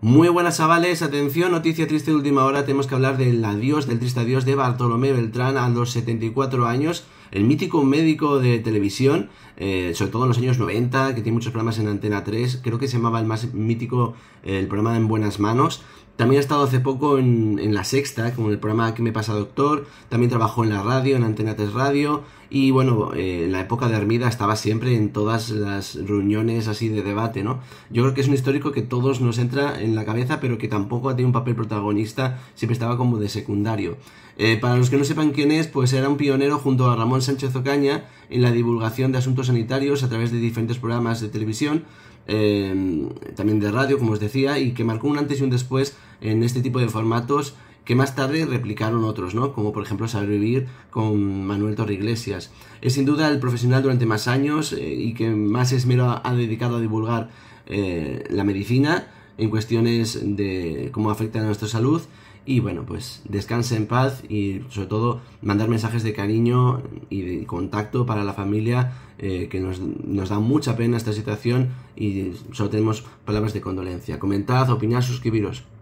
Muy buenas chavales, atención, noticia triste de última hora, tenemos que hablar del adiós, del triste adiós de Bartolomé Beltrán a los 74 años el mítico médico de televisión, eh, sobre todo en los años 90, que tiene muchos programas en Antena 3, creo que se llamaba el más mítico eh, el programa En Buenas Manos. También ha estado hace poco en, La Sexta, como el programa que me pasa doctor. También trabajó en la radio, en Antena 3 Radio. Y bueno, eh, en la época de Armida estaba siempre en todas las reuniones así de debate, ¿no? Yo creo que es un histórico que todos nos entra en la cabeza, pero que tampoco ha tenido un papel protagonista, siempre estaba como de secundario. para los que no sepan quién es, pues era un pionero junto a Ramón Sánchez Ocaña en la divulgación de asuntos sanitarios a través de diferentes programas de televisión, eh, también de radio, como os decía, y que marcó un antes y un después en este tipo de formatos que más tarde replicaron otros, ¿no? Como por ejemplo Saber Vivir con Manuel iglesias Es sin duda el profesional durante más años eh, y que más esmero ha dedicado a divulgar eh, la medicina en cuestiones de cómo afecta a nuestra salud. Y bueno, pues descanse en paz y sobre todo mandar mensajes de cariño y de contacto para la familia, eh, que nos, nos, da mucha pena esta situación y solo tenemos palabras de condolencia. Comentad, opinad, suscribiros.